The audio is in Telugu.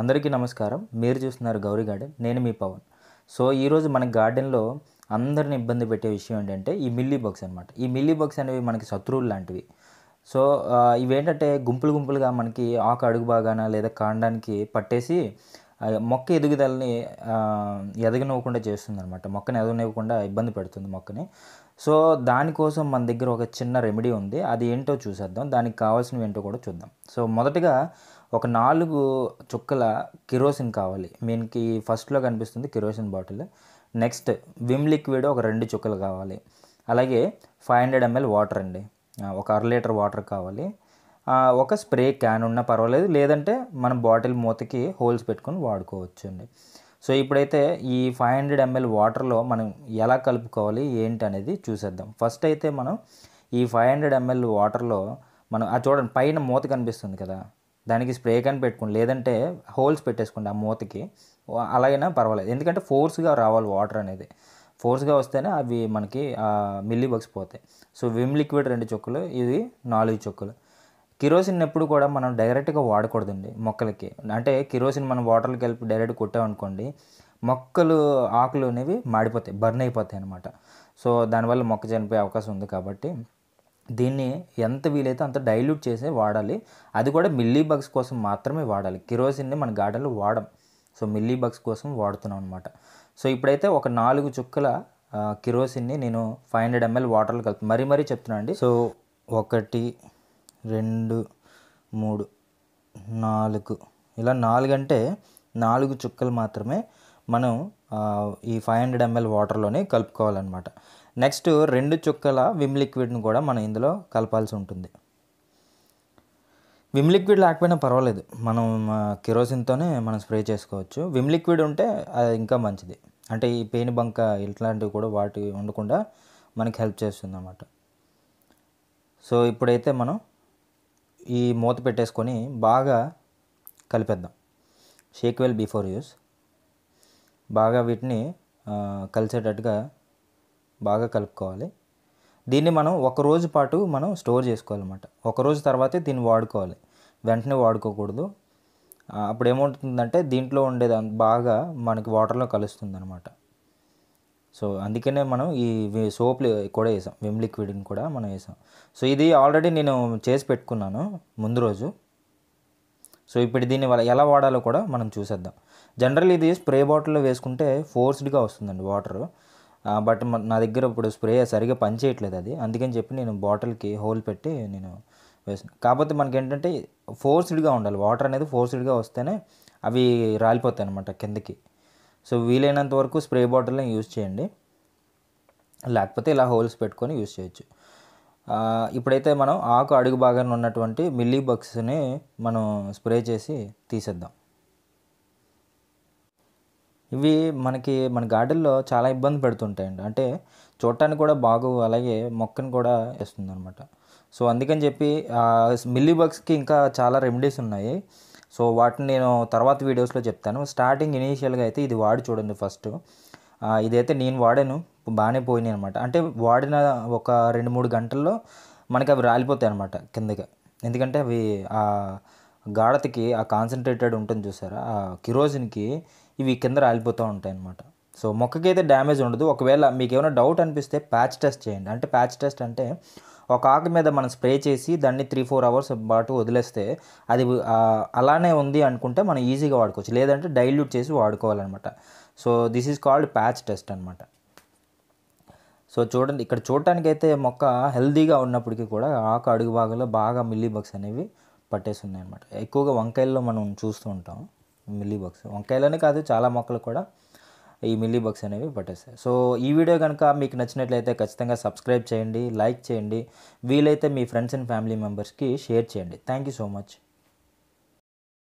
అందరికీ నమస్కారం మీరు చూస్తున్నారు గౌరీ గార్డెన్ నేను మీ పవన్ సో ఈరోజు మన గార్డెన్లో అందరిని ఇబ్బంది పెట్టే విషయం ఏంటంటే ఈ మిల్లీ బగ్స్ అనమాట ఈ మిల్లీ బగ్స్ అనేవి మనకి శత్రువులు లాంటివి సో ఇవేంటంటే గుంపులు గుంపులుగా మనకి ఆకు అడుగు భాగాన లేదా కాండానికి పట్టేసి మొక్క ఎదుగుదలని ఎదగనివ్వకుండా చేస్తుంది అనమాట మొక్కని ఎదగనివ్వకుండా ఇబ్బంది పెడుతుంది మొక్కని సో దానికోసం మన దగ్గర ఒక చిన్న రెమెడీ ఉంది అది ఏంటో చూసేద్దాం దానికి కావాల్సినవి ఏంటో కూడా చూద్దాం సో మొదటగా ఒక నాలుగు చుక్కల కిరోసిన్ కావాలి మీకు ఫస్ట్లో కనిపిస్తుంది kerosene bottle next Vim liquid ఒక రెండు చుక్కలు కావాలి అలాగే ఫైవ్ హండ్రెడ్ ఎంఎల్ వాటర్ అండి ఒక అర లీటర్ వాటర్ కావాలి ఒక స్ప్రే క్యాన్ ఉన్నా పర్వాలేదు లేదంటే మనం బాటిల్ మూతకి హోల్స్ పెట్టుకొని వాడుకోవచ్చు అండి సో ఇప్పుడైతే ఈ ఫైవ్ హండ్రెడ్ ఎంఎల్ వాటర్లో మనం ఎలా కలుపుకోవాలి ఏంటి అనేది చూసేద్దాం ఫస్ట్ అయితే మనం ఈ ఫైవ్ హండ్రెడ్ ఎంఎల్ వాటర్లో మనం ఆ చూడండి పైన మూత కనిపిస్తుంది కదా దానికి స్ప్రే క్యాన్ పెట్టుకోండి లేదంటే హోల్స్ పెట్టేసుకోండి ఆ మూతకి అలాగైనా పర్వాలేదు ఎందుకంటే ఫోర్స్గా రావాలి వాటర్ అనేది ఫోర్స్గా వస్తేనే అవి మనకి మిల్లీ బగ్స్ పోతాయి సో విమ్ లిక్విడ్ రెండు చొక్కలు ఇది నాలుగు చుక్కలు కిరోసిన్ ఎప్పుడు కూడా మనం డైరెక్ట్గా వాడకూడదండి మొక్కలకి అంటే కిరోసిన్ మనం వాటర్లు కలిపి డైరెక్ట్ కొట్టామనుకోండి మొక్కలు ఆకులు అనేవి మాడిపోతాయి బర్న్ అయిపోతాయి అనమాట సో దానివల్ల మొక్క చనిపోయే అవకాశం ఉంది కాబట్టి దీన్ని ఎంత వీలైతే అంత డైల్యూట్ చేసి వాడాలి అది కూడా మిల్లీ బగ్స్ కోసం మాత్రమే వాడాలి కిరోసిన్ని మన గార్డెన్లో వాడం సో మిల్లీ బగ్స్ కోసం వాడుతున్నాం అనమాట సో ఇప్పుడైతే ఒక నాలుగు చుక్కల కిరోసిన్ని నేను ఫైవ్ హండ్రెడ్ ఎంఎల్ వాటర్లో కలుపు మరీ మరీ చెప్తున్నాను అండి సో ఒకటి రెండు మూడు నాలుగు ఇలా నాలుగు అంటే నాలుగు చుక్కలు మాత్రమే మనం ఈ ఫైవ్ హండ్రెడ్ ఎంఎల్ వాటర్లోనే కలుపుకోవాలన్నమాట నెక్స్ట్ రెండు చుక్కల విమ్ లిక్విడ్ని కూడా మనం ఇందులో కలపాల్సి ఉంటుంది విమ్ లిక్విడ్ లేకపోయినా పర్వాలేదు మనం కిరోసిన్తోనే మనం స్ప్రే చేసుకోవచ్చు విమ్ లిక్విడ్ ఉంటే అది ఇంకా మంచిది అంటే ఈ పేని బంక ఇట్లాంటివి కూడా వాటి ఉండకుండా మనకి హెల్ప్ చేస్తుంది అన్నమాట సో ఇప్పుడైతే మనం ఈ మూత పెట్టేసుకొని బాగా కలిపేద్దాం షేక్ వెల్ బిఫోర్ యూస్ బాగా వీటిని కలిసేటట్టుగా బాగా కలుపుకోవాలి దీన్ని మనం ఒక రోజు పాటు మనం స్టోర్ చేసుకోవాలన్నమాట ఒక రోజు తర్వాతే దీన్ని వాడుకోవాలి వెంటనే వాడుకోకూడదు అప్పుడు ఏమవుతుందంటే దీంట్లో ఉండేదా బాగా మనకి వాటర్లో కలుస్తుంది అనమాట సో అందుకనే మనం ఈ సోప్లు కూడా వేసాం విమ్ లిక్విడ్ని కూడా మనం వేసాం సో ఇది ఆల్రెడీ నేను చేసి పెట్టుకున్నాను ముందు రోజు సో ఇప్పుడు దీన్ని ఎలా వాడాలో కూడా మనం చూసేద్దాం జనరల్ ఇది స్ప్రే బాటిల్లో వేసుకుంటే ఫోర్స్డ్గా వస్తుందండి వాటర్ బట్ నా దగ్గర ఇప్పుడు స్ప్రే సరిగా పనిచేయట్లేదు అది అందుకని చెప్పి నేను బాటిల్కి హోల్ పెట్టి నేను వేసాను కాకపోతే మనకి ఏంటంటే ఫోర్స్డ్గా ఉండాలి వాటర్ అనేది ఫోర్స్డ్గా వస్తేనే అవి రాలిపోతాయి అనమాట కిందకి సో వీలైనంత వరకు స్ప్రే బాటిల్ని యూజ్ చేయండి లేకపోతే ఇలా హోల్స్ పెట్టుకొని యూజ్ చేయొచ్చు ఇప్పుడైతే మనం ఆకు అడుగు భాగాన ఉన్నటువంటి మిల్లీ బగ్స్ని మనం స్ప్రే చేసి తీసేద్దాం ఇవి మనకి మన గార్డెన్లో చాలా ఇబ్బంది పెడుతుంటాయండి అంటే చూడటానికి కూడా బాగు అలాగే మొక్కను కూడా వేస్తుంది అనమాట సో అందుకని చెప్పి మిల్లీ బగ్స్కి ఇంకా చాలా రెమెడీస్ ఉన్నాయి సో వాటిని నేను తర్వాత వీడియోస్లో చెప్తాను స్టార్టింగ్ ఇనీషియల్గా అయితే ఇది వాడి చూడండి ఫస్ట్ ఇదైతే నేను వాడాను బాగానే పోయినాయి అనమాట అంటే వాడిన ఒక రెండు మూడు గంటల్లో మనకి అవి రాలిపోతాయి అనమాట కిందకి ఎందుకంటే అవి ఆ గాఢతకి ఆ కాన్సన్ట్రేటెడ్ ఉంటుంది చూసారా ఆ కిరోజిన్కి ఇవి కింద రాలిపోతూ ఉంటాయి అనమాట సో మొక్కకి అయితే డ్యామేజ్ ఉండదు ఒకవేళ మీకు ఏమైనా డౌట్ అనిపిస్తే ప్యాచ్ టెస్ట్ చేయండి అంటే ప్యాచ్ టెస్ట్ అంటే ఒక ఆకు మీద మనం స్ప్రే చేసి దాన్ని త్రీ ఫోర్ అవర్స్ పాటు వదిలేస్తే అది అలానే ఉంది అనుకుంటే మనం ఈజీగా వాడుకోవచ్చు లేదంటే డైల్యూట్ చేసి వాడుకోవాలన్నమాట so this is called patch test అనమాట సో చూడండి ఇక్కడ చూడటానికైతే మొక్క హెల్దీగా ఉన్నప్పటికీ కూడా ఆకు అడుగు భాగంలో బాగా మిల్లీ బగ్స్ అనేవి పట్టేసి అనమాట ఎక్కువగా వంకాయల్లో మనం చూస్తూ ఉంటాం మిల్లీ బగ్స్ వంకాయలోనే కాదు చాలా మొక్కలు కూడా ఈ మిల్లీ బాక్స్ అనేవి పట్టేస్తాయి సో ఈ వీడియో కనుక మీకు నచ్చినట్లయితే ఖచ్చితంగా సబ్స్క్రైబ్ చేయండి లైక్ చేయండి వీలైతే మీ ఫ్రెండ్స్ అండ్ ఫ్యామిలీ మెంబర్స్కి షేర్ చేయండి థ్యాంక్ యూ సో మచ్